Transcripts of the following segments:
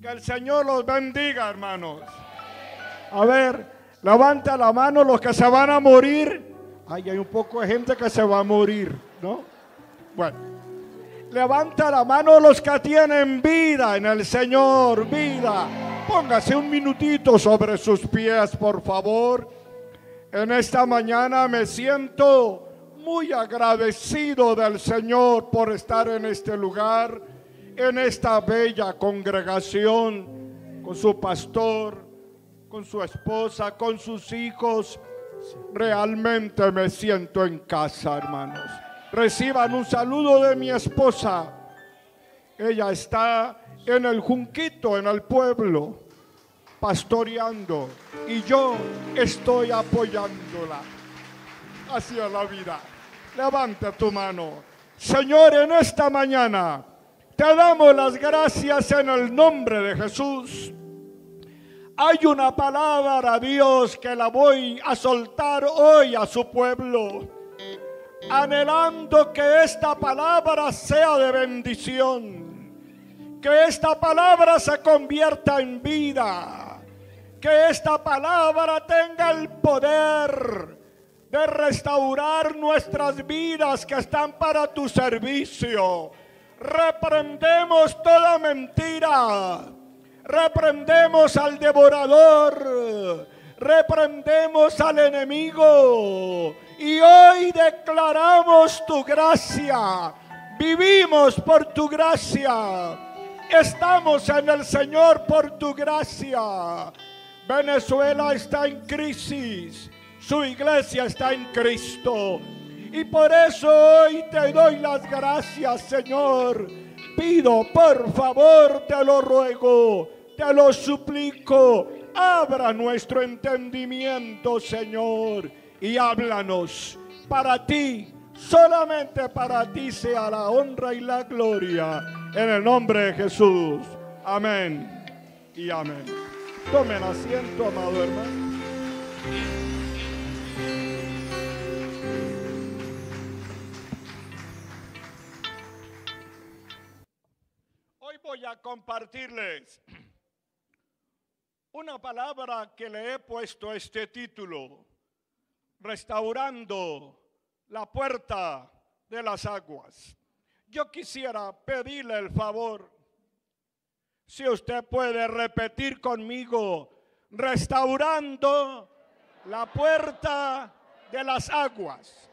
Que el Señor los bendiga, hermanos. A ver, levanta la mano los que se van a morir. Ay, hay un poco de gente que se va a morir, ¿no? Bueno, levanta la mano los que tienen vida en el Señor, vida. Póngase un minutito sobre sus pies, por favor. En esta mañana me siento muy agradecido del Señor por estar en este lugar en esta bella congregación con su pastor, con su esposa, con sus hijos. Realmente me siento en casa, hermanos. Reciban un saludo de mi esposa. Ella está en el junquito, en el pueblo, pastoreando. Y yo estoy apoyándola hacia la vida. Levanta tu mano. Señor, en esta mañana te damos las gracias en el nombre de Jesús. Hay una palabra, Dios, que la voy a soltar hoy a su pueblo, anhelando que esta palabra sea de bendición, que esta palabra se convierta en vida, que esta palabra tenga el poder de restaurar nuestras vidas que están para tu servicio Reprendemos toda mentira. Reprendemos al devorador. Reprendemos al enemigo. Y hoy declaramos tu gracia. Vivimos por tu gracia. Estamos en el Señor por tu gracia. Venezuela está en crisis. Su iglesia está en Cristo. Y por eso hoy te doy las gracias, Señor. Pido, por favor, te lo ruego, te lo suplico. Abra nuestro entendimiento, Señor, y háblanos. Para ti, solamente para ti sea la honra y la gloria. En el nombre de Jesús. Amén. Y amén. Tomen asiento, amado hermano. voy a compartirles una palabra que le he puesto este título, restaurando la puerta de las aguas. Yo quisiera pedirle el favor, si usted puede repetir conmigo, restaurando la puerta de las aguas,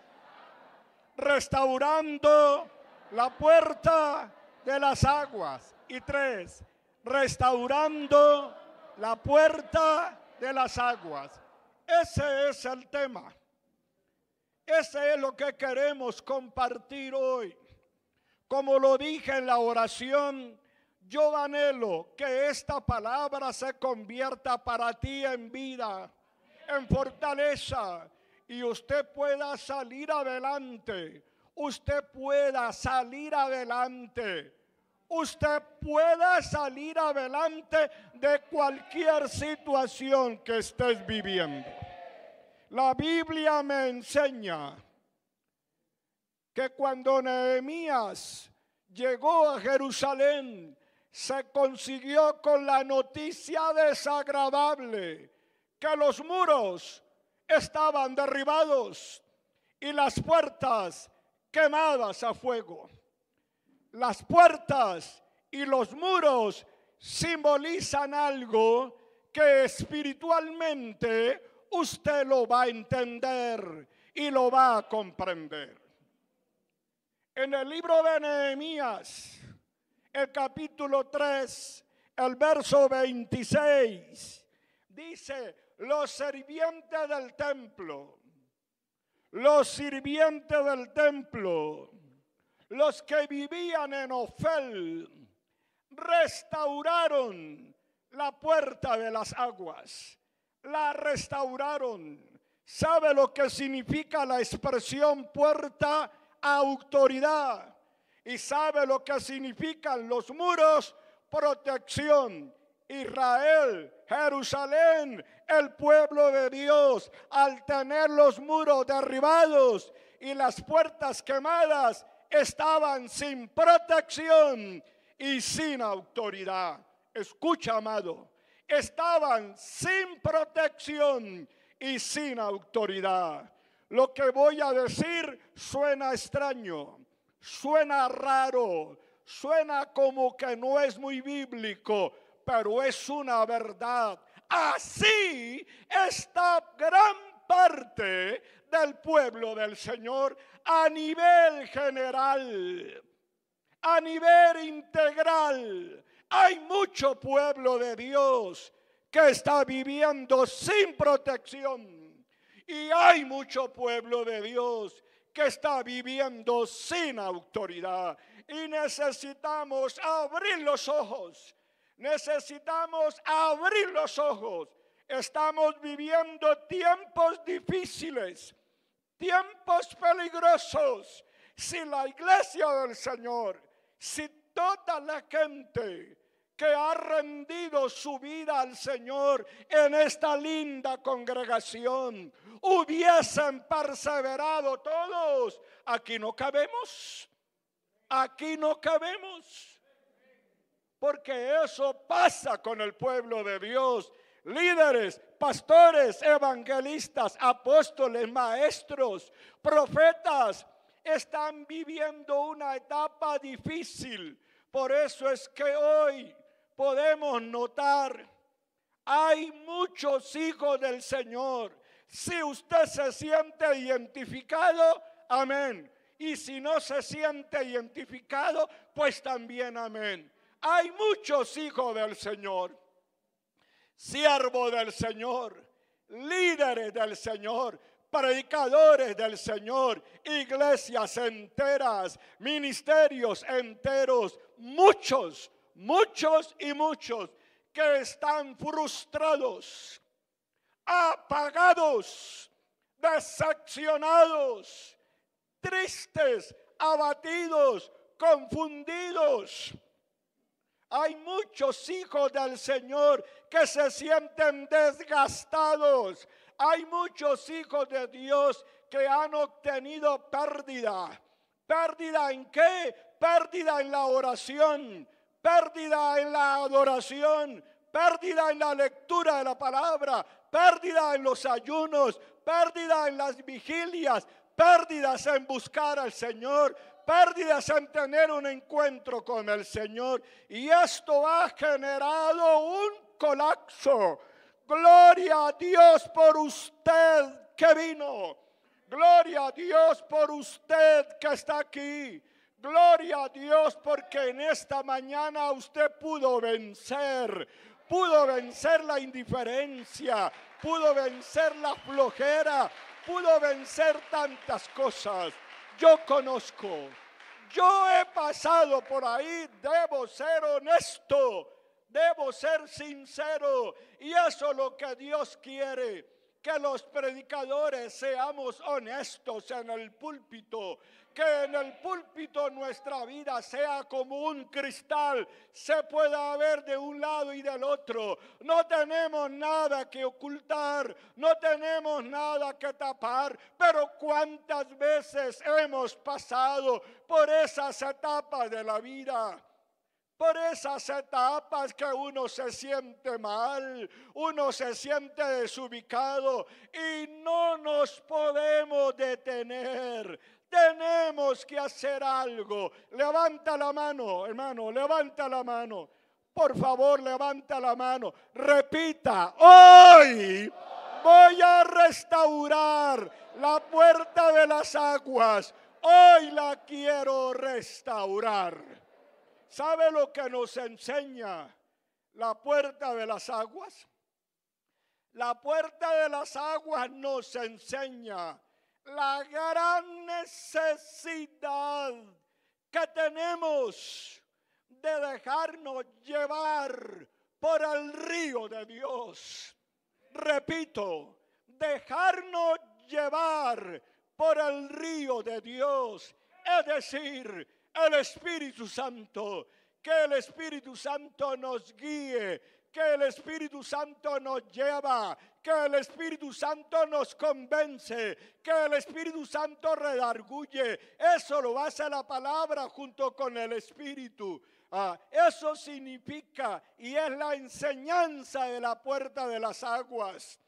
restaurando la puerta de las aguas. Y tres, restaurando la puerta de las aguas. Ese es el tema. Ese es lo que queremos compartir hoy. Como lo dije en la oración, yo anhelo que esta palabra se convierta para ti en vida, en fortaleza, y usted pueda salir adelante usted pueda salir adelante. Usted pueda salir adelante de cualquier situación que estés viviendo. La Biblia me enseña que cuando Nehemías llegó a Jerusalén, se consiguió con la noticia desagradable que los muros estaban derribados y las puertas quemadas a fuego. Las puertas y los muros simbolizan algo que espiritualmente usted lo va a entender y lo va a comprender. En el libro de Nehemías, el capítulo 3, el verso 26, dice, los sirvientes del templo los sirvientes del templo, los que vivían en Ofel, restauraron la puerta de las aguas, la restauraron. ¿Sabe lo que significa la expresión puerta autoridad? Y sabe lo que significan los muros, protección. Israel, Jerusalén, el pueblo de Dios, al tener los muros derribados y las puertas quemadas, estaban sin protección y sin autoridad. Escucha, amado, estaban sin protección y sin autoridad. Lo que voy a decir suena extraño, suena raro, suena como que no es muy bíblico pero es una verdad. Así está gran parte del pueblo del Señor a nivel general, a nivel integral. Hay mucho pueblo de Dios que está viviendo sin protección y hay mucho pueblo de Dios que está viviendo sin autoridad y necesitamos abrir los ojos Necesitamos abrir los ojos. Estamos viviendo tiempos difíciles, tiempos peligrosos. Si la iglesia del Señor, si toda la gente que ha rendido su vida al Señor en esta linda congregación, hubiesen perseverado todos, aquí no cabemos, aquí no cabemos porque eso pasa con el pueblo de Dios. Líderes, pastores, evangelistas, apóstoles, maestros, profetas, están viviendo una etapa difícil. Por eso es que hoy podemos notar, hay muchos hijos del Señor. Si usted se siente identificado, amén. Y si no se siente identificado, pues también amén. Hay muchos hijos del Señor, siervos del Señor, líderes del Señor, predicadores del Señor, iglesias enteras, ministerios enteros, muchos, muchos y muchos que están frustrados, apagados, desaccionados, tristes, abatidos, confundidos hay muchos hijos del Señor que se sienten desgastados. Hay muchos hijos de Dios que han obtenido pérdida. ¿Pérdida en qué? Pérdida en la oración, pérdida en la adoración, pérdida en la lectura de la palabra, pérdida en los ayunos, pérdida en las vigilias, pérdidas en buscar al Señor, pérdidas en tener un encuentro con el Señor. Y esto ha generado un colapso. Gloria a Dios por usted que vino. Gloria a Dios por usted que está aquí. Gloria a Dios porque en esta mañana usted pudo vencer, pudo vencer la indiferencia, pudo vencer la flojera, pudo vencer tantas cosas yo conozco. Yo he pasado por ahí, debo ser honesto, debo ser sincero. Y eso es lo que Dios quiere, que los predicadores seamos honestos en el púlpito, que en el púlpito nuestra vida sea como un cristal, se pueda ver de un lado y del otro. No tenemos nada que ocultar, no tenemos nada que tapar, pero cuántas veces hemos pasado por esas etapas de la vida por esas etapas que uno se siente mal, uno se siente desubicado y no nos podemos detener. Tenemos que hacer algo. Levanta la mano, hermano, levanta la mano. Por favor, levanta la mano. Repita, hoy voy a restaurar la puerta de las aguas. Hoy la quiero restaurar. ¿Sabe lo que nos enseña la puerta de las aguas? La puerta de las aguas nos enseña la gran necesidad que tenemos de dejarnos llevar por el río de Dios. Repito, dejarnos llevar por el río de Dios, es decir, el Espíritu Santo, que el Espíritu Santo nos guíe, que el Espíritu Santo nos lleva, que el Espíritu Santo nos convence, que el Espíritu Santo redarguye. Eso lo hace la palabra junto con el Espíritu. Ah, eso significa y es la enseñanza de la puerta de las aguas.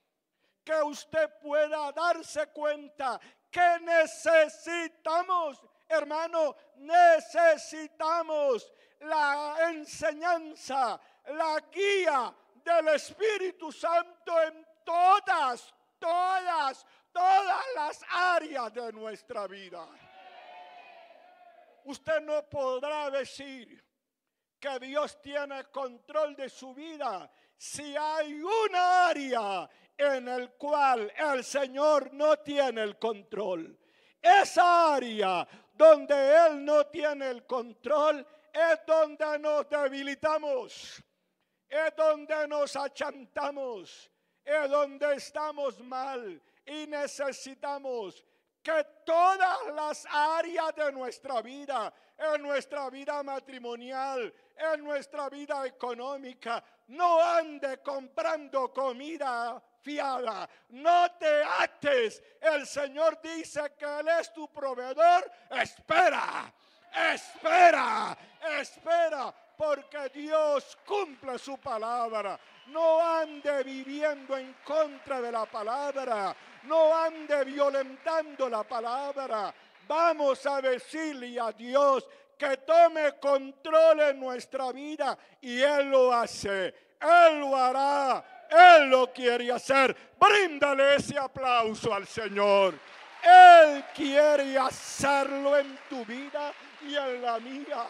Que usted pueda darse cuenta que necesitamos, hermano, necesitamos la enseñanza, la guía del Espíritu Santo en todas, todas, todas las áreas de nuestra vida. Usted no podrá decir que Dios tiene control de su vida si hay una área en el cual el Señor no tiene el control. Esa área donde Él no tiene el control es donde nos debilitamos, es donde nos achantamos, es donde estamos mal y necesitamos que todas las áreas de nuestra vida, en nuestra vida matrimonial, en nuestra vida económica, no ande comprando comida fiada, no te ates. El Señor dice que Él es tu proveedor. Espera, espera, espera porque Dios cumple su palabra. No ande viviendo en contra de la palabra, no ande violentando la palabra. Vamos a decirle a Dios que tome control en nuestra vida y Él lo hace, Él lo hará, Él lo quiere hacer. Bríndale ese aplauso al Señor. Él quiere hacerlo en tu vida y en la mía.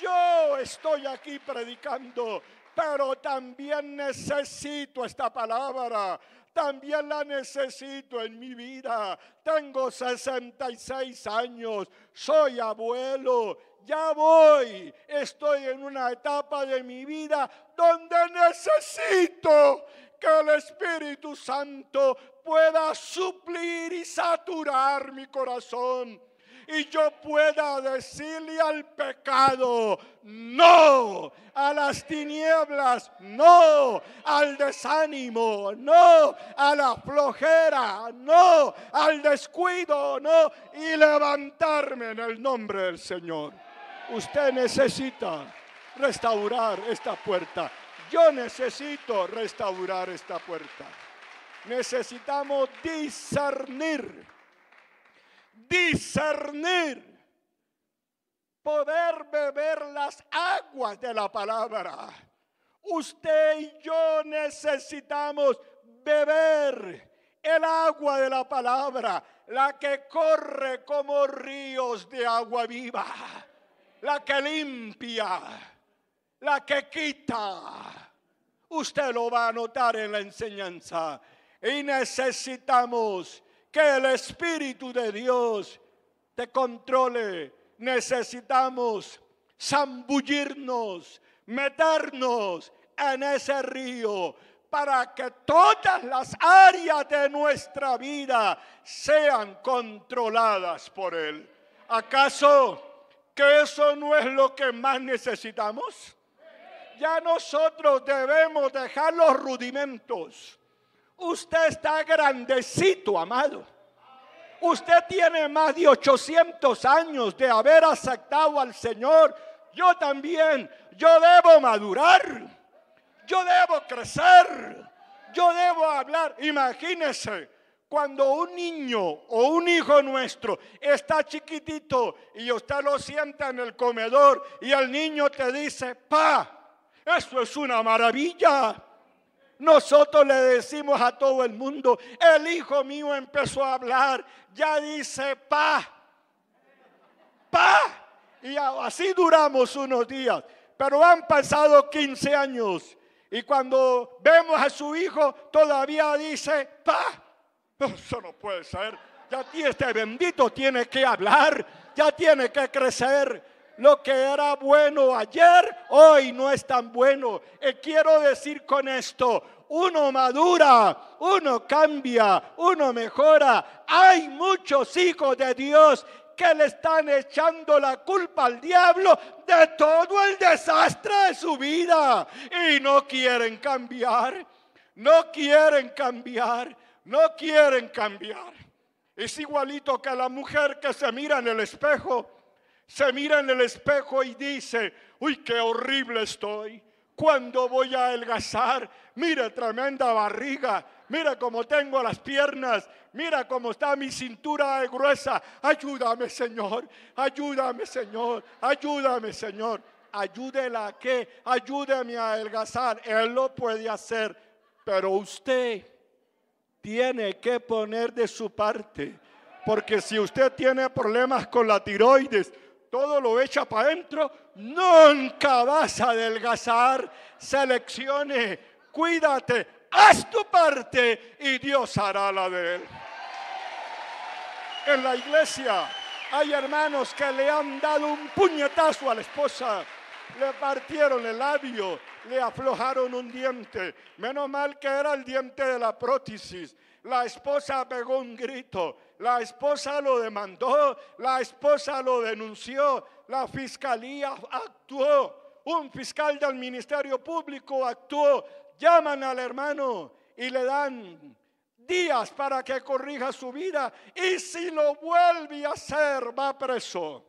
Yo estoy aquí predicando, pero también necesito esta palabra. También la necesito en mi vida. Tengo 66 años, soy abuelo, ya voy, estoy en una etapa de mi vida donde necesito que el Espíritu Santo pueda suplir y saturar mi corazón y yo pueda decirle al pecado, no, a las tinieblas, no, al desánimo, no, a la flojera, no, al descuido, no, y levantarme en el nombre del Señor. Usted necesita restaurar esta puerta. Yo necesito restaurar esta puerta. Necesitamos discernir discernir, poder beber las aguas de la palabra. Usted y yo necesitamos beber el agua de la palabra, la que corre como ríos de agua viva, la que limpia, la que quita. Usted lo va a notar en la enseñanza. Y necesitamos que el Espíritu de Dios te controle. Necesitamos zambullirnos, meternos en ese río para que todas las áreas de nuestra vida sean controladas por Él. ¿Acaso que eso no es lo que más necesitamos? Ya nosotros debemos dejar los rudimentos Usted está grandecito, amado. Usted tiene más de 800 años de haber aceptado al Señor. Yo también. Yo debo madurar. Yo debo crecer. Yo debo hablar. Imagínese cuando un niño o un hijo nuestro está chiquitito y usted lo sienta en el comedor y el niño te dice, pa, eso es una maravilla nosotros le decimos a todo el mundo, el hijo mío empezó a hablar, ya dice pa, pa, Y así duramos unos días, pero han pasado 15 años y cuando vemos a su hijo todavía dice pa, Eso no puede ser. Ya este bendito tiene que hablar, ya tiene que crecer lo que era bueno ayer, hoy no es tan bueno. Y quiero decir con esto, uno madura, uno cambia, uno mejora. Hay muchos hijos de Dios que le están echando la culpa al diablo de todo el desastre de su vida y no quieren cambiar, no quieren cambiar, no quieren cambiar. Es igualito que la mujer que se mira en el espejo se mira en el espejo y dice, uy, qué horrible estoy. ¿Cuándo voy a adelgazar? Mira, tremenda barriga. Mira cómo tengo las piernas. Mira cómo está mi cintura gruesa. Ayúdame, Señor. Ayúdame, Señor. Ayúdame, Señor. Ayúdela a que ayúdame a adelgazar. Él lo puede hacer. Pero usted tiene que poner de su parte. Porque si usted tiene problemas con la tiroides, todo lo echa para adentro, nunca vas a adelgazar. Seleccione, cuídate, haz tu parte y Dios hará la de él. En la iglesia hay hermanos que le han dado un puñetazo a la esposa, le partieron el labio, le aflojaron un diente. Menos mal que era el diente de la prótesis. La esposa pegó un grito, la esposa lo demandó, la esposa lo denunció, la fiscalía actuó, un fiscal del Ministerio Público actuó, llaman al hermano y le dan días para que corrija su vida y si lo vuelve a hacer va preso.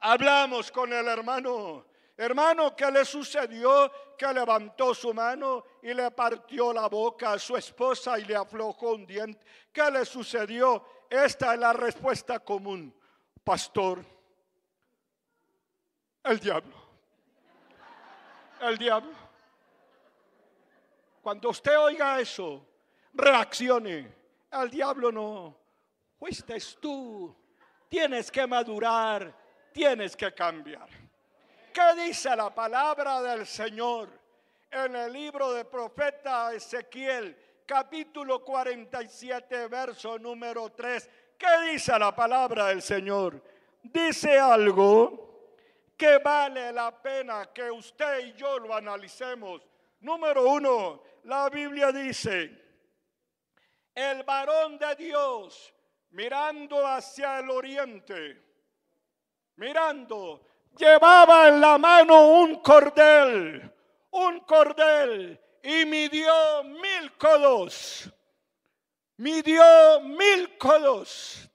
Hablamos con el hermano hermano, ¿qué le sucedió que levantó su mano y le partió la boca a su esposa y le aflojó un diente. ¿Qué le sucedió? Esta es la respuesta común. Pastor, el diablo. El diablo. Cuando usted oiga eso, reaccione. El diablo no. Fuiste tú. Tienes que madurar. Tienes que cambiar. ¿Qué dice la palabra del Señor en el libro de profeta Ezequiel, capítulo 47, verso número 3? ¿Qué dice la palabra del Señor? Dice algo que vale la pena que usted y yo lo analicemos. Número uno, la Biblia dice, el varón de Dios mirando hacia el oriente, mirando llevaba en la mano un cordel, un cordel, y midió mil codos, midió mil codos,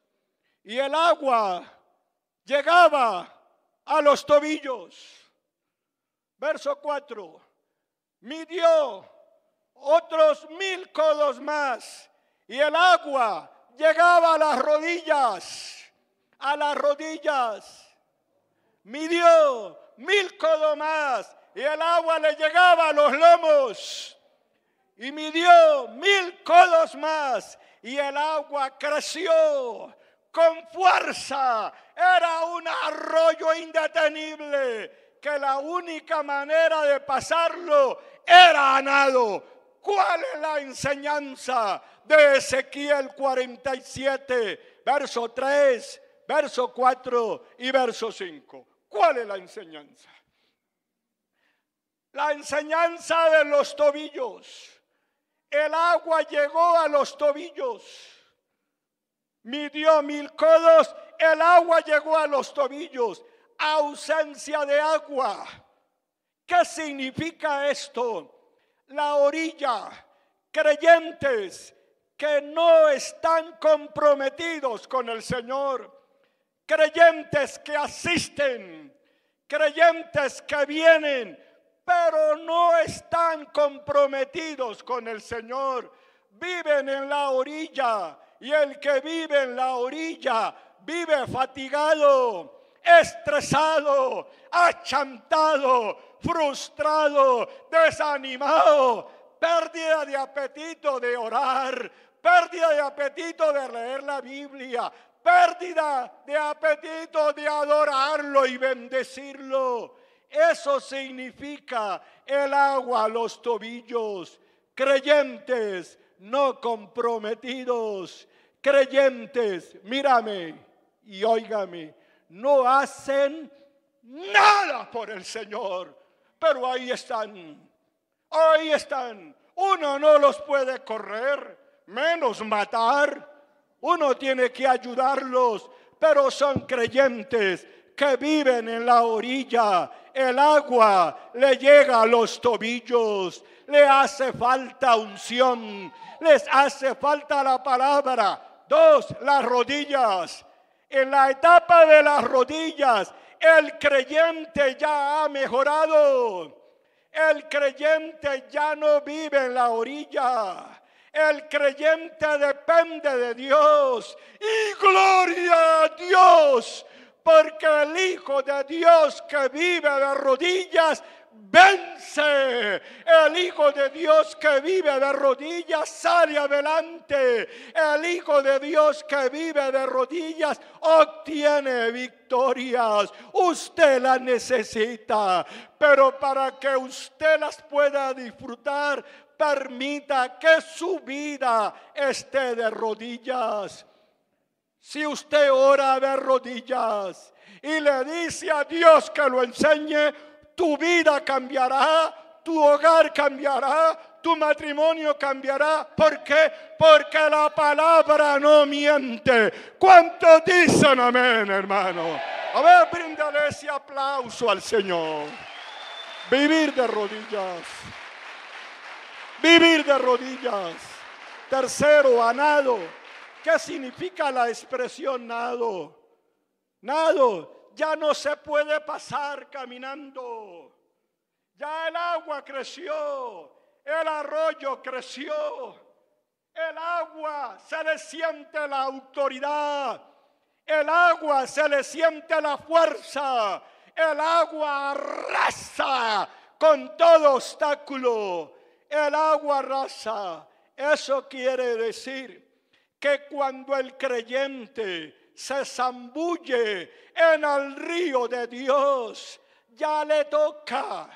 y el agua llegaba a los tobillos. Verso 4, midió otros mil codos más, y el agua llegaba a las rodillas, a las rodillas midió mil codos más y el agua le llegaba a los lomos. Y midió mil codos más y el agua creció con fuerza. Era un arroyo indetenible que la única manera de pasarlo era a nado. ¿Cuál es la enseñanza de Ezequiel 47, verso 3? verso 4 y verso 5. ¿Cuál es la enseñanza? La enseñanza de los tobillos. El agua llegó a los tobillos. Midió mil codos, el agua llegó a los tobillos. Ausencia de agua. ¿Qué significa esto? La orilla, creyentes que no están comprometidos con el Señor creyentes que asisten, creyentes que vienen, pero no están comprometidos con el Señor. Viven en la orilla y el que vive en la orilla vive fatigado, estresado, achantado, frustrado, desanimado, pérdida de apetito de orar, pérdida de apetito de leer la Biblia, pérdida de apetito de adorarlo y bendecirlo. Eso significa el agua a los tobillos. Creyentes no comprometidos. Creyentes, mírame y óigame, no hacen nada por el Señor. Pero ahí están, ahí están. Uno no los puede correr, menos matar. Uno tiene que ayudarlos, pero son creyentes que viven en la orilla. El agua le llega a los tobillos, le hace falta unción, les hace falta la palabra. Dos, las rodillas. En la etapa de las rodillas, el creyente ya ha mejorado. El creyente ya no vive en la orilla. El creyente depende de Dios. Y gloria a Dios, porque el Hijo de Dios que vive de rodillas vence. El Hijo de Dios que vive de rodillas sale adelante. El Hijo de Dios que vive de rodillas obtiene victorias. Usted las necesita, pero para que usted las pueda disfrutar, permita que su vida esté de rodillas. Si usted ora de rodillas y le dice a Dios que lo enseñe, tu vida cambiará, tu hogar cambiará, tu matrimonio cambiará. ¿Por qué? Porque la palabra no miente. ¿Cuántos dicen amén, hermano? A ver, bríndale ese aplauso al Señor. Vivir de rodillas. Vivir de rodillas. Tercero, anado. ¿Qué significa la expresión nado? Nado ya no se puede pasar caminando. Ya el agua creció, el arroyo creció, el agua se le siente la autoridad, el agua se le siente la fuerza, el agua arrasa con todo obstáculo, el agua arrasa. Eso quiere decir que cuando el creyente se zambulle en el río de Dios. Ya le toca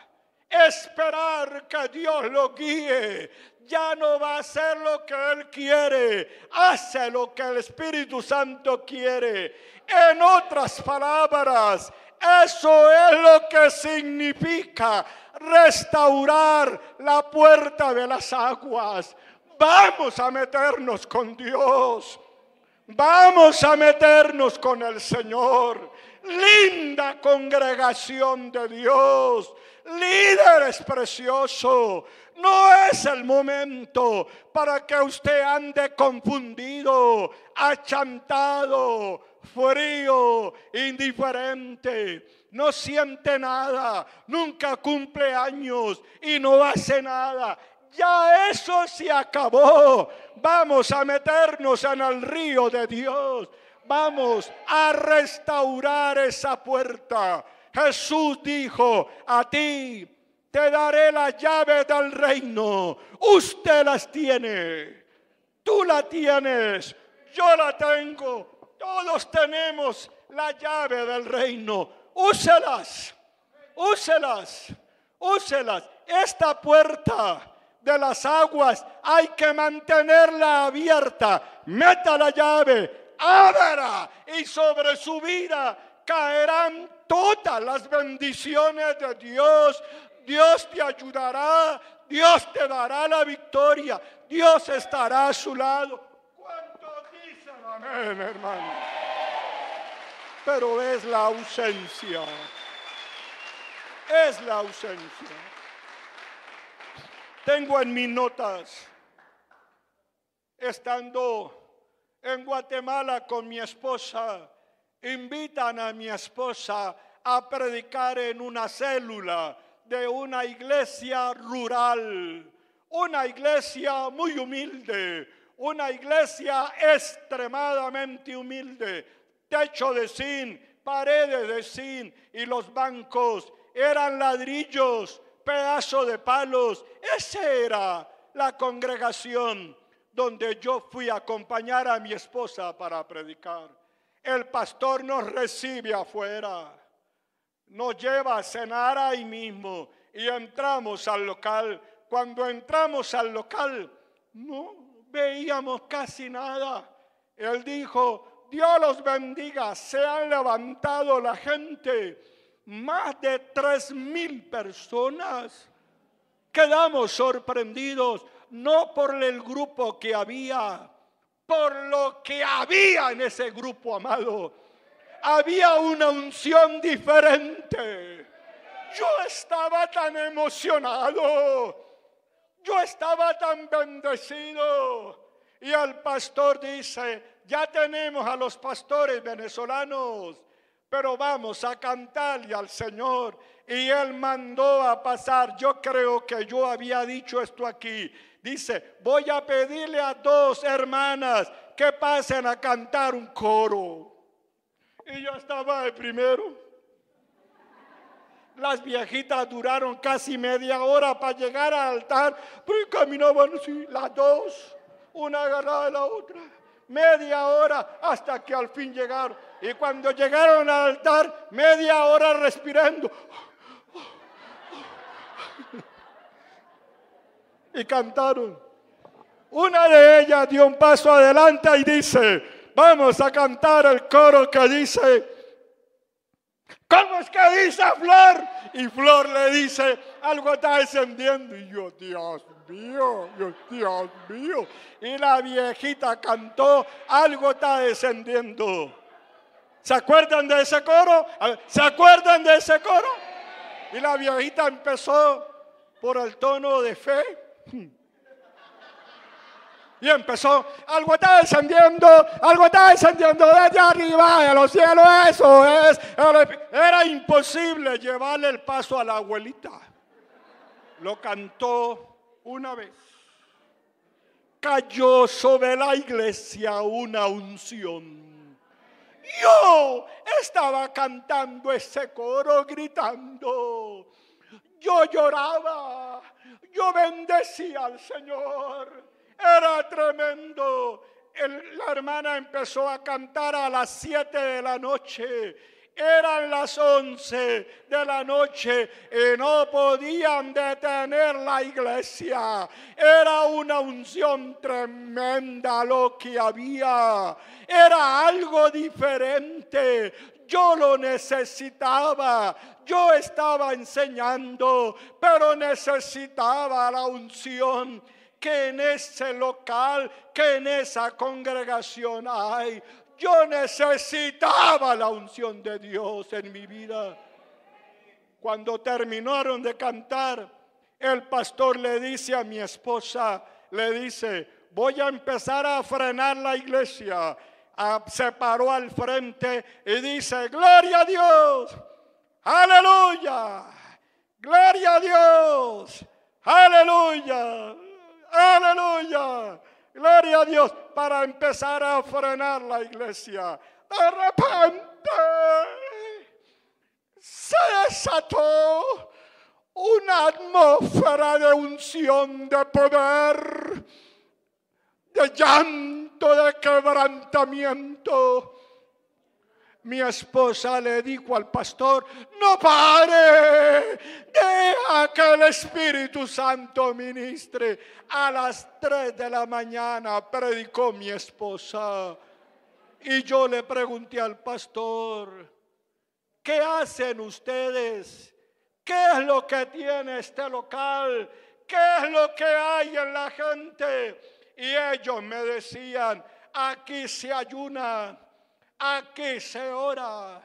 esperar que Dios lo guíe. Ya no va a hacer lo que Él quiere, hace lo que el Espíritu Santo quiere. En otras palabras, eso es lo que significa restaurar la puerta de las aguas. Vamos a meternos con Dios. Vamos a meternos con el Señor. Linda congregación de Dios. Líderes precioso. No es el momento para que usted ande confundido, achantado, frío, indiferente no siente nada, nunca cumple años y no hace nada. Ya eso se acabó. Vamos a meternos en el río de Dios. Vamos a restaurar esa puerta. Jesús dijo, a ti te daré la llave del reino. Usted las tiene. Tú la tienes. Yo la tengo. Todos tenemos la llave del reino. Úselas. Úselas. Úselas. Esta puerta de las aguas. Hay que mantenerla abierta. Meta la llave, ábrala y sobre su vida caerán todas las bendiciones de Dios. Dios te ayudará, Dios te dará la victoria, Dios estará a su lado. ¿Cuánto dicen amén, hermano? Pero es la ausencia, es la ausencia tengo en mis notas. Estando en Guatemala con mi esposa, invitan a mi esposa a predicar en una célula de una iglesia rural, una iglesia muy humilde, una iglesia extremadamente humilde, techo de zinc, paredes de zinc y los bancos eran ladrillos pedazo de palos. Esa era la congregación donde yo fui a acompañar a mi esposa para predicar. El pastor nos recibe afuera, nos lleva a cenar ahí mismo y entramos al local. Cuando entramos al local no veíamos casi nada. Él dijo, Dios los bendiga, se han levantado la gente más de tres mil personas. Quedamos sorprendidos, no por el grupo que había, por lo que había en ese grupo, amado. Había una unción diferente. Yo estaba tan emocionado. Yo estaba tan bendecido. Y el pastor dice, ya tenemos a los pastores venezolanos pero vamos a cantarle al Señor. Y él mandó a pasar, yo creo que yo había dicho esto aquí. Dice, voy a pedirle a dos hermanas que pasen a cantar un coro. Y yo estaba el primero. Las viejitas duraron casi media hora para llegar al altar, pero caminaban así, las dos, una agarrada de la otra, media hora hasta que al fin llegaron. Y cuando llegaron al altar, media hora respirando. Y cantaron. Una de ellas dio un paso adelante y dice, vamos a cantar el coro que dice, ¿Cómo es que dice Flor? Y Flor le dice, algo está descendiendo. Y yo, Dios mío, Dios mío. Y la viejita cantó, algo está descendiendo. ¿Se acuerdan de ese coro? ¿Se acuerdan de ese coro? Y la viejita empezó por el tono de fe. Y empezó, algo está descendiendo, algo está descendiendo desde arriba, de los cielos, eso es. Era imposible llevarle el paso a la abuelita. Lo cantó una vez. Cayó sobre la iglesia una unción yo estaba cantando ese coro, gritando. Yo lloraba, yo bendecía al Señor. Era tremendo. la hermana empezó a cantar a las siete de la noche eran las once de la noche y no podían detener la iglesia. Era una unción tremenda lo que había. Era algo diferente. Yo lo necesitaba. Yo estaba enseñando, pero necesitaba la unción que en ese local, que en esa congregación hay. Yo necesitaba la unción de Dios en mi vida. Cuando terminaron de cantar, el pastor le dice a mi esposa, le dice, voy a empezar a frenar la iglesia. Ah, se paró al frente y dice, gloria a Dios, aleluya, gloria a Dios, aleluya, aleluya. Gloria a Dios para empezar a frenar la iglesia. De repente se desató una atmósfera de unción, de poder, de llanto, de quebrantamiento mi esposa le dijo al pastor, no pare, deja que el Espíritu Santo ministre. A las 3 de la mañana predicó mi esposa. Y yo le pregunté al pastor, ¿qué hacen ustedes? ¿Qué es lo que tiene este local? ¿Qué es lo que hay en la gente? Y ellos me decían, aquí se ayuna Aquí se ora.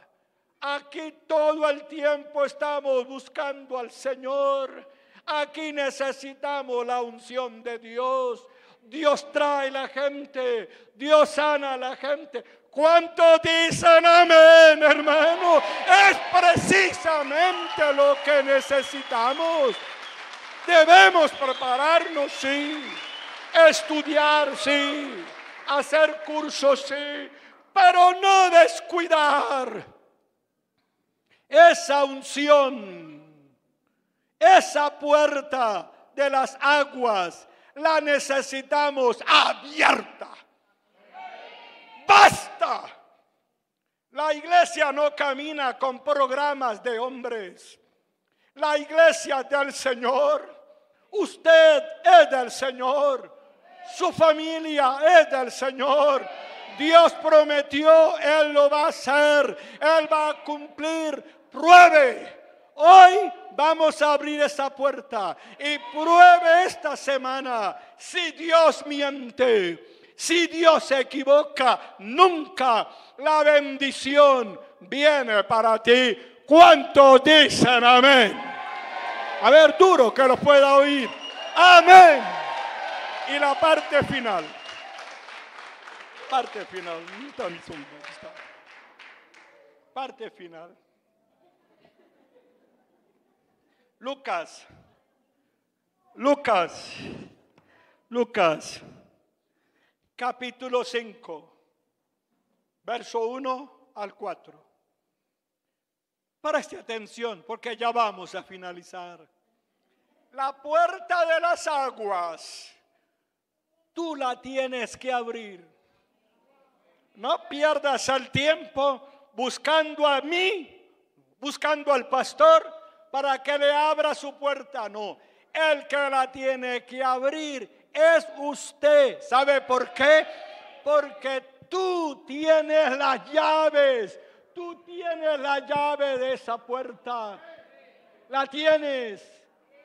Aquí todo el tiempo estamos buscando al Señor. Aquí necesitamos la unción de Dios. Dios trae la gente, Dios sana a la gente. ¿Cuánto dicen amén, hermano? Es precisamente lo que necesitamos. Debemos prepararnos, sí. Estudiar, sí. Hacer cursos, sí pero no descuidar esa unción, esa puerta de las aguas, la necesitamos abierta. Basta. La iglesia no camina con programas de hombres. La iglesia del Señor. Usted es del Señor. Su familia es del Señor Dios prometió, Él lo va a hacer, Él va a cumplir. Pruebe. Hoy vamos a abrir esa puerta y pruebe esta semana si Dios miente, si Dios se equivoca, nunca la bendición viene para ti. ¿Cuánto dicen amén? A ver, duro que lo pueda oír. Amén. Y la parte final. Parte final. Parte final. Lucas. Lucas. Lucas. Capítulo 5. Verso 1 al 4. Preste atención porque ya vamos a finalizar. La puerta de las aguas, tú la tienes que abrir. No pierdas el tiempo buscando a mí, buscando al pastor para que le abra su puerta. No, el que la tiene que abrir es usted. ¿Sabe por qué? Porque tú tienes las llaves. Tú tienes la llave de esa puerta. La tienes.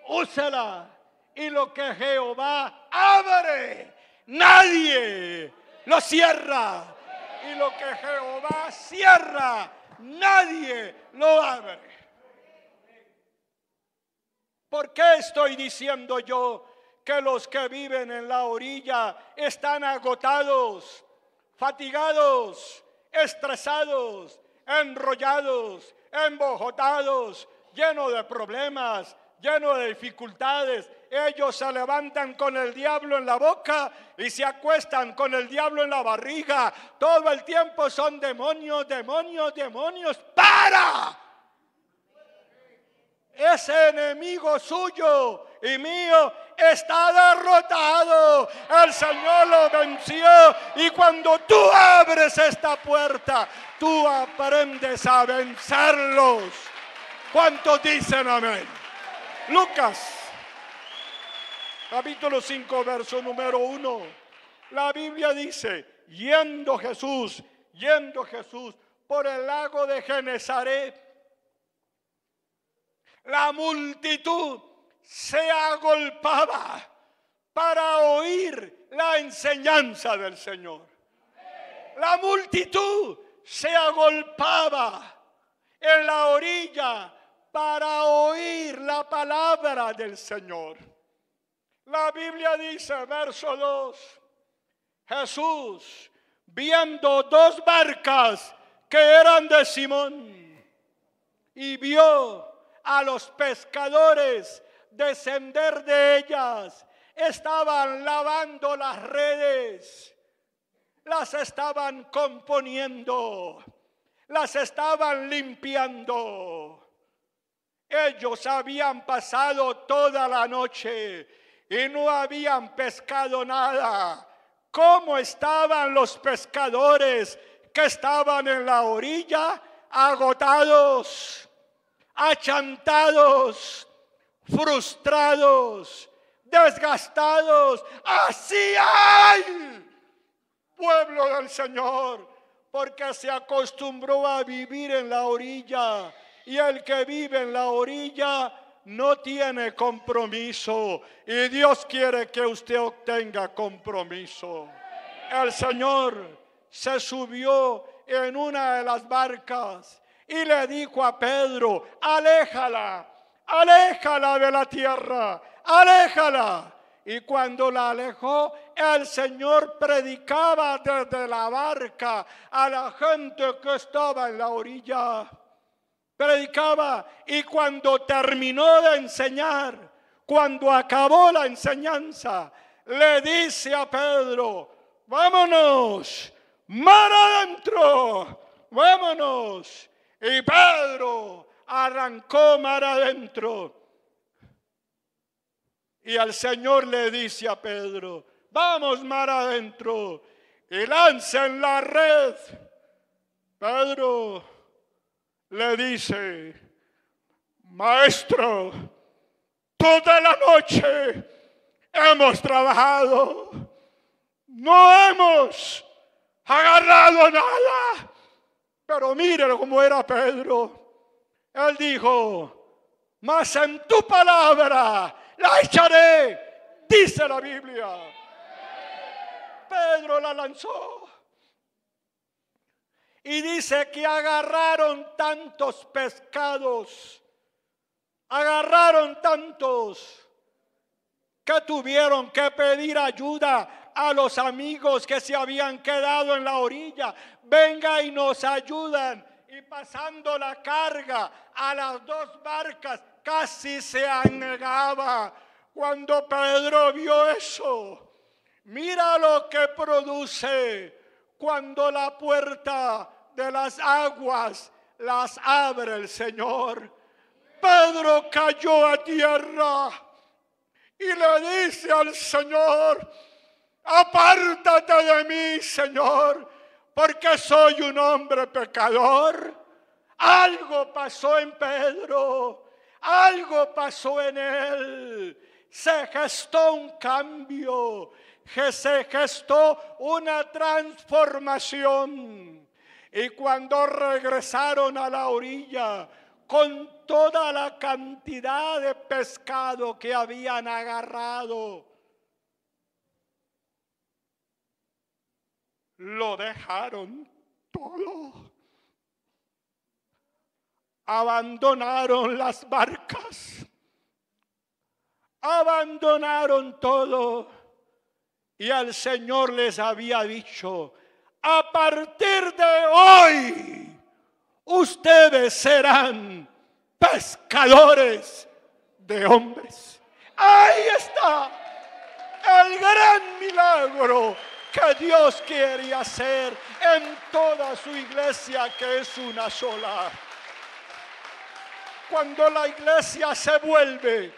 Úsela. Y lo que Jehová abre, nadie lo cierra y lo que Jehová cierra, nadie lo abre. ¿Por qué estoy diciendo yo que los que viven en la orilla están agotados, fatigados, estresados, enrollados, embojotados, llenos de problemas, llenos de dificultades, ellos se levantan con el diablo en la boca y se acuestan con el diablo en la barriga. Todo el tiempo son demonios, demonios, demonios. ¡Para! Ese enemigo suyo y mío está derrotado. El Señor lo venció. Y cuando tú abres esta puerta, tú aprendes a vencerlos. ¿Cuántos dicen amén? Lucas capítulo 5, verso número 1. La Biblia dice, yendo Jesús, yendo Jesús por el lago de Genezaret, la multitud se agolpaba para oír la enseñanza del Señor. La multitud se agolpaba en la orilla para oír la palabra del Señor. La Biblia dice, verso 2, Jesús, viendo dos barcas que eran de Simón, y vio a los pescadores descender de ellas, estaban lavando las redes, las estaban componiendo, las estaban limpiando. Ellos habían pasado toda la noche y no habían pescado nada. ¿Cómo estaban los pescadores que estaban en la orilla? Agotados, achantados, frustrados, desgastados. Así hay, pueblo del Señor, porque se acostumbró a vivir en la orilla. Y el que vive en la orilla no tiene compromiso y Dios quiere que usted obtenga compromiso. El Señor se subió en una de las barcas y le dijo a Pedro, aléjala, aléjala de la tierra, aléjala. Y cuando la alejó, el Señor predicaba desde la barca a la gente que estaba en la orilla predicaba y cuando terminó de enseñar, cuando acabó la enseñanza, le dice a Pedro, vámonos, mar adentro, vámonos. Y Pedro arrancó mar adentro. Y el Señor le dice a Pedro, vamos mar adentro y lancen la red. Pedro, le dice, maestro, toda la noche hemos trabajado, no hemos agarrado nada, pero mírelo como era Pedro. Él dijo, mas en tu palabra la echaré, dice la Biblia. Pedro la lanzó. Y dice que agarraron tantos pescados, agarraron tantos, que tuvieron que pedir ayuda a los amigos que se habían quedado en la orilla. Venga y nos ayudan. Y pasando la carga a las dos barcas, casi se anegaba. Cuando Pedro vio eso, mira lo que produce cuando la puerta de las aguas las abre el Señor. Pedro cayó a tierra y le dice al Señor, apártate de mí, Señor, porque soy un hombre pecador. Algo pasó en Pedro, algo pasó en él. Se gestó un cambio, se gestó una transformación. Y cuando regresaron a la orilla con toda la cantidad de pescado que habían agarrado, lo dejaron todo. Abandonaron las barcas. Abandonaron todo. Y al Señor les había dicho, a partir de hoy, ustedes serán pescadores de hombres. Ahí está el gran milagro que Dios quiere hacer en toda su iglesia, que es una sola. Cuando la iglesia se vuelve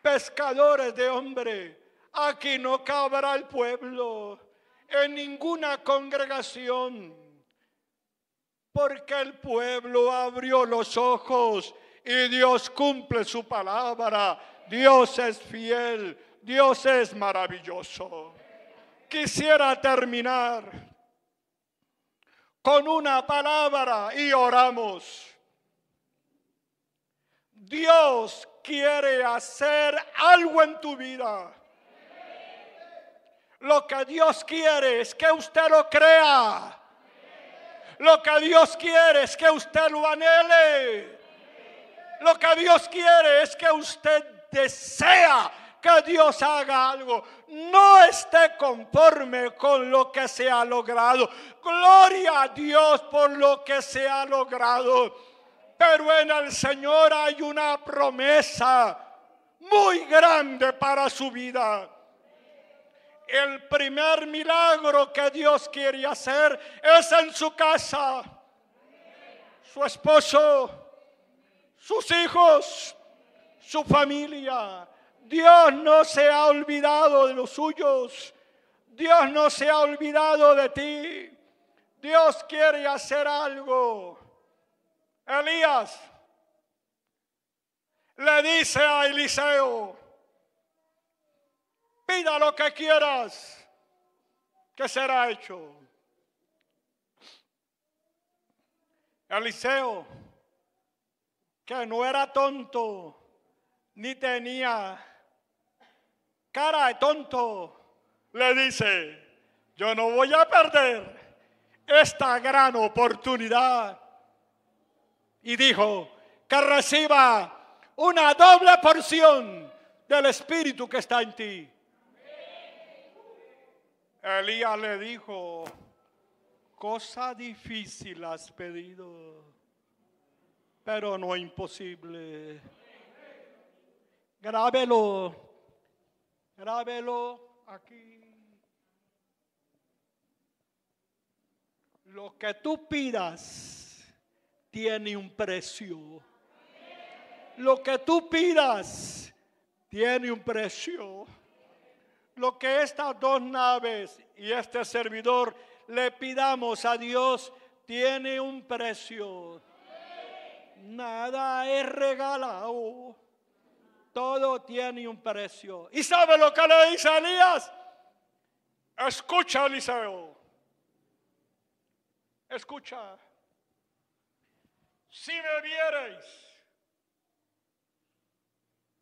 pescadores de hombre, aquí no cabrá el pueblo en ninguna congregación, porque el pueblo abrió los ojos y Dios cumple su palabra. Dios es fiel, Dios es maravilloso. Quisiera terminar con una palabra y oramos. Dios quiere hacer algo en tu vida. Lo que Dios quiere es que usted lo crea. Lo que Dios quiere es que usted lo anhele. Lo que Dios quiere es que usted desea que Dios haga algo. No esté conforme con lo que se ha logrado. Gloria a Dios por lo que se ha logrado. Pero en el Señor hay una promesa muy grande para su vida el primer milagro que Dios quiere hacer es en su casa. Su esposo, sus hijos, su familia. Dios no se ha olvidado de los suyos. Dios no se ha olvidado de ti. Dios quiere hacer algo. Elías le dice a Eliseo, Pida lo que quieras, que será hecho. Eliseo, que no era tonto, ni tenía cara de tonto, le dice, yo no voy a perder esta gran oportunidad. Y dijo, que reciba una doble porción del Espíritu que está en ti. Elías le dijo, cosa difícil has pedido, pero no imposible. Grábelo, grábelo aquí. Lo que tú pidas tiene un precio. Lo que tú pidas tiene un precio lo que estas dos naves y este servidor le pidamos a Dios tiene un precio. Nada es regalado. Todo tiene un precio. ¿Y sabe lo que le dice a Elías? Escucha, Eliseo. Escucha. Si me viereis.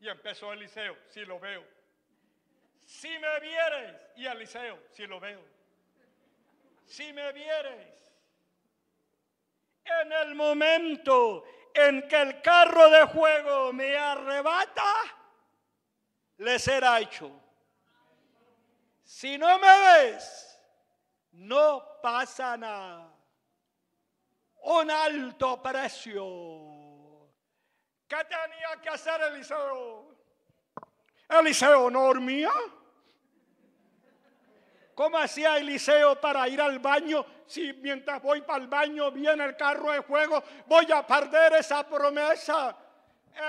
Y empezó Eliseo, si lo veo. Si me vieres, y Eliseo, si lo veo, si me vieres, en el momento en que el carro de juego me arrebata, le será hecho. Si no me ves, no pasa nada. Un alto precio. ¿Qué tenía que hacer Eliseo? Eliseo no dormía. ¿Cómo hacía Eliseo para ir al baño? Si mientras voy para el baño viene el carro de fuego, voy a perder esa promesa.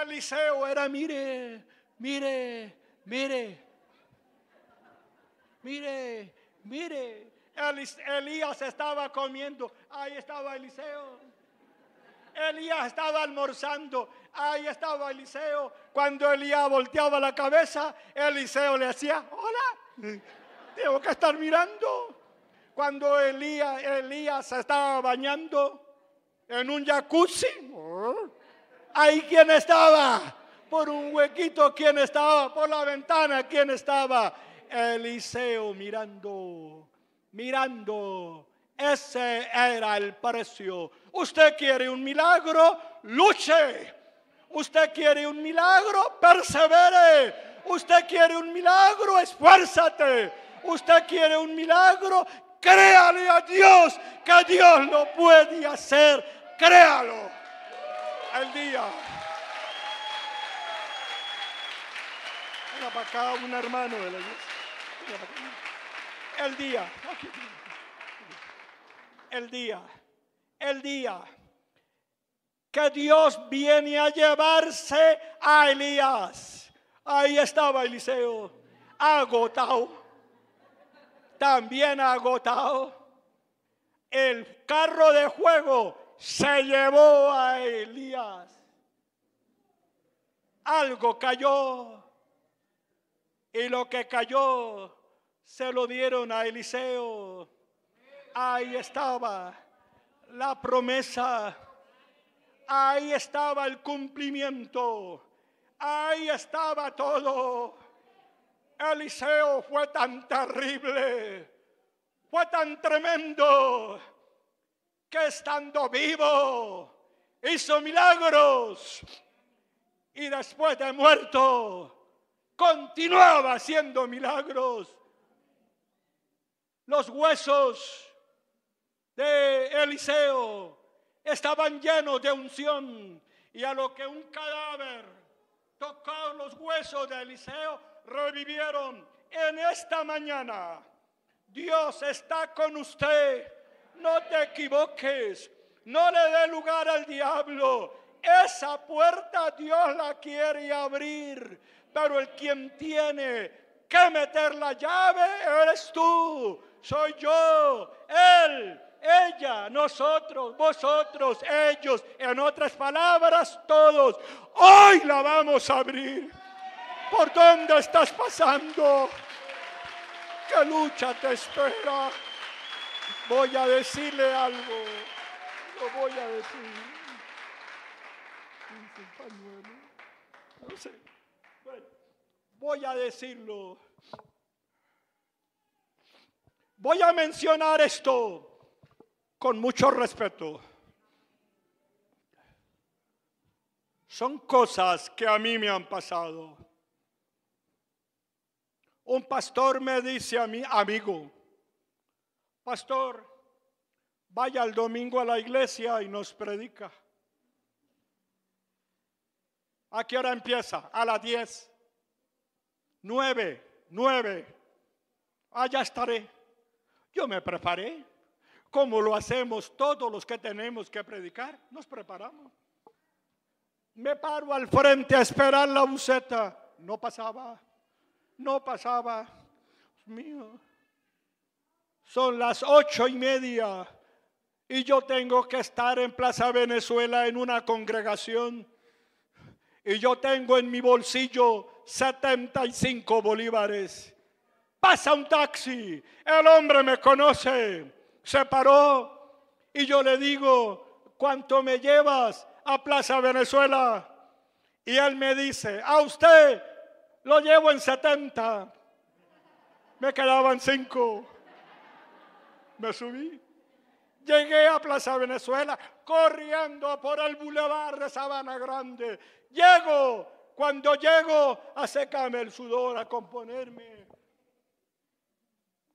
Eliseo era, mire, mire, mire, mire, mire. Elías estaba comiendo, ahí estaba Eliseo. Elías estaba almorzando, ahí estaba Eliseo. Cuando Elías volteaba la cabeza, Eliseo le hacía, hola tengo que estar mirando. Cuando Elías, Elías estaba bañando en un jacuzzi, ahí quien estaba, por un huequito quien estaba, por la ventana quien estaba, Eliseo mirando, mirando. Ese era el precio. Usted quiere un milagro, luche. Usted quiere un milagro, persevere. Usted quiere un milagro, esfuérzate usted quiere un milagro, créale a Dios que Dios lo puede hacer, créalo El día. un hermano de El día, el día, el día que Dios viene a llevarse a Elías. Ahí estaba Eliseo, agotado también agotado. El carro de juego se llevó a Elías. Algo cayó y lo que cayó se lo dieron a Eliseo. Ahí estaba la promesa. Ahí estaba el cumplimiento. Ahí estaba todo. Eliseo fue tan terrible, fue tan tremendo, que estando vivo hizo milagros y después de muerto continuaba haciendo milagros. Los huesos de Eliseo estaban llenos de unción y a lo que un cadáver tocaba los huesos de Eliseo, revivieron en esta mañana. Dios está con usted. No te equivoques. No le dé lugar al diablo. Esa puerta Dios la quiere abrir. Pero el quien tiene que meter la llave eres tú. Soy yo. Él. Ella, nosotros, vosotros, ellos, en otras palabras, todos. Hoy la vamos a abrir. ¿Por dónde estás pasando? ¿Qué lucha te espera? Voy a decirle algo. Lo voy a decir. No sé. voy a decirlo. Voy a mencionar esto con mucho respeto. Son cosas que a mí me han pasado. Un pastor me dice a mi amigo, pastor, vaya el domingo a la iglesia y nos predica. ¿A qué hora empieza? A las 10. 9, 9. Allá estaré. Yo me preparé, como lo hacemos todos los que tenemos que predicar. Nos preparamos. Me paro al frente a esperar la buceta. No pasaba no pasaba. Dios mío, son las ocho y media y yo tengo que estar en Plaza Venezuela en una congregación y yo tengo en mi bolsillo 75 bolívares. Pasa un taxi, el hombre me conoce, se paró y yo le digo, ¿cuánto me llevas a Plaza Venezuela? Y él me dice, a usted lo llevo en 70. Me quedaban 5. Me subí. Llegué a Plaza Venezuela corriendo por el boulevard de Sabana Grande. Llego. Cuando llego, a secarme el sudor, a componerme.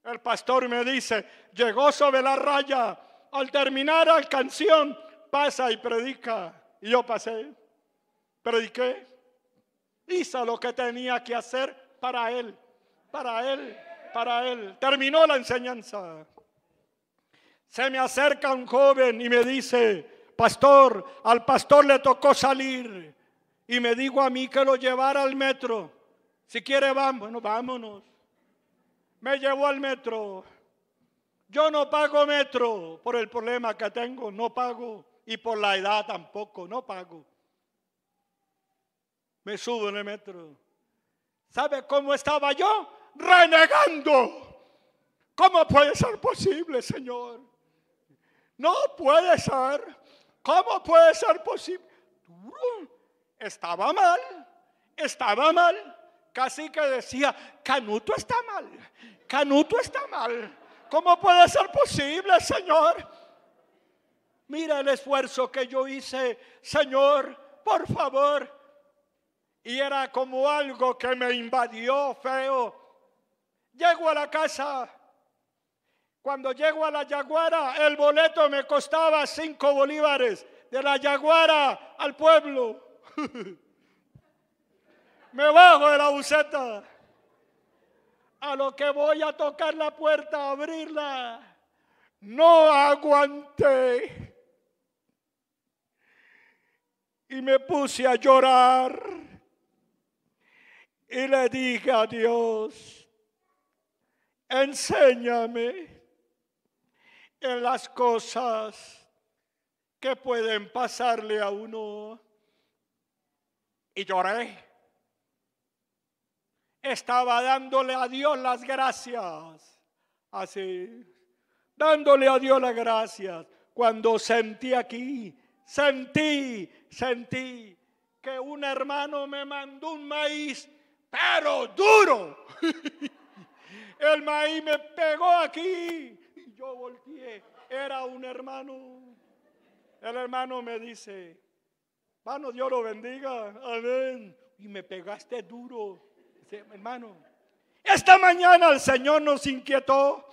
El pastor me dice, llegó sobre la raya. Al terminar la canción, pasa y predica. Y yo pasé, prediqué hizo lo que tenía que hacer para él, para él, para él. Terminó la enseñanza. Se me acerca un joven y me dice, pastor, al pastor le tocó salir. Y me digo a mí que lo llevara al metro. Si quiere, vamos. vámonos. Me llevó al metro. Yo no pago metro por el problema que tengo, no pago. Y por la edad tampoco, no pago me subo en el metro. ¿Sabe cómo estaba yo? Renegando. ¿Cómo puede ser posible, Señor? No puede ser. ¿Cómo puede ser posible? Estaba mal, estaba mal. Casi que decía, Canuto está mal, Canuto está mal. ¿Cómo puede ser posible, Señor? Mira el esfuerzo que yo hice, Señor, por favor, y era como algo que me invadió feo. Llego a la casa. Cuando llego a la Yaguara, el boleto me costaba cinco bolívares. De la Yaguara al pueblo. me bajo de la buceta. A lo que voy a tocar la puerta, abrirla. No aguanté. Y me puse a llorar y le dije a Dios, enséñame en las cosas que pueden pasarle a uno. Y lloré. Estaba dándole a Dios las gracias. Así. Dándole a Dios las gracias. Cuando sentí aquí, sentí, sentí que un hermano me mandó un maíz pero duro. El maíz me pegó aquí y yo volteé. Era un hermano. El hermano me dice, hermano, Dios lo bendiga. Amén. Y me pegaste duro. hermano, esta mañana el Señor nos inquietó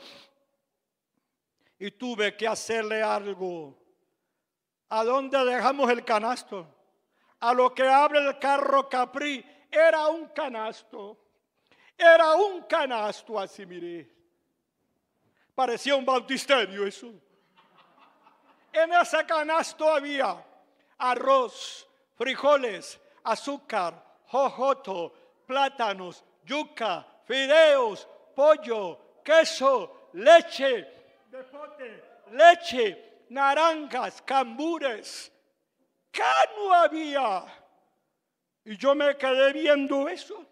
y tuve que hacerle algo. ¿A dónde dejamos el canasto? A lo que abre el carro Capri era un canasto. Era un canasto así, miré. Parecía un bautisterio eso. En ese canasto había arroz, frijoles, azúcar, jojoto, plátanos, yuca, fideos, pollo, queso, leche, leche, naranjas, cambures. ¿Qué no había? Y yo me quedé viendo eso.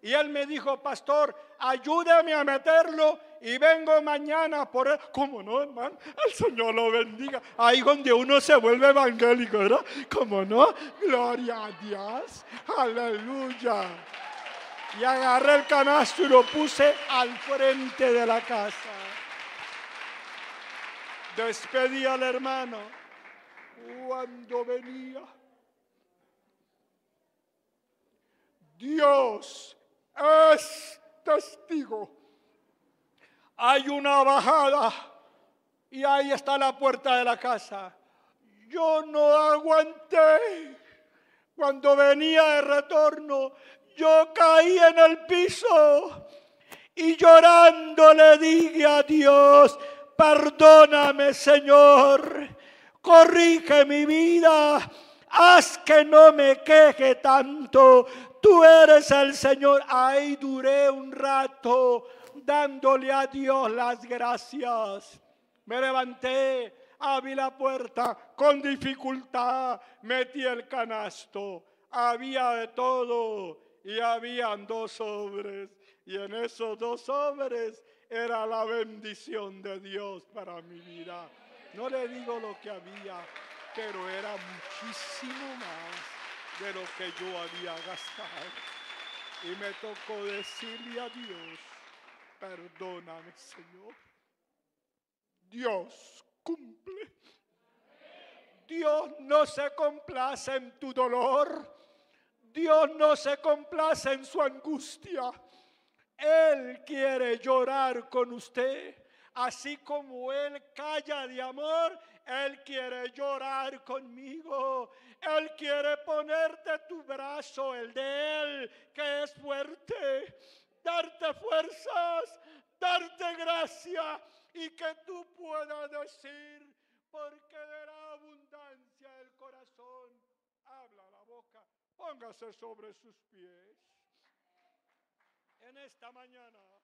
Y él me dijo, pastor, ayúdame a meterlo y vengo mañana por él. ¿Cómo no, hermano? El Señor lo bendiga. Ahí donde uno se vuelve evangélico, ¿verdad? ¿Cómo no? Gloria a Dios. Aleluya. Y agarré el canasto y lo puse al frente de la casa. Despedí al hermano cuando venía Dios es testigo. Hay una bajada y ahí está la puerta de la casa. Yo no aguanté. Cuando venía de retorno, yo caí en el piso y llorando le dije a Dios, perdóname Señor, corrige mi vida, haz que no me queje tanto, tú eres el Señor. Ahí duré un rato dándole a Dios las gracias. Me levanté, abrí la puerta con dificultad, metí el canasto. Había de todo y habían dos sobres. Y en esos dos hombres era la bendición de Dios para mi vida. No le digo lo que había, pero era muchísimo más de lo que yo había gastado. Y me tocó decirle a Dios, perdóname Señor. Dios cumple. Dios no se complace en tu dolor. Dios no se complace en su angustia. Él quiere llorar con usted. Así como Él calla de amor, él quiere llorar conmigo. Él quiere ponerte tu brazo, el de Él, que es fuerte, darte fuerzas, darte gracia y que tú puedas decir, porque de la abundancia el corazón habla la boca. Póngase sobre sus pies en esta mañana.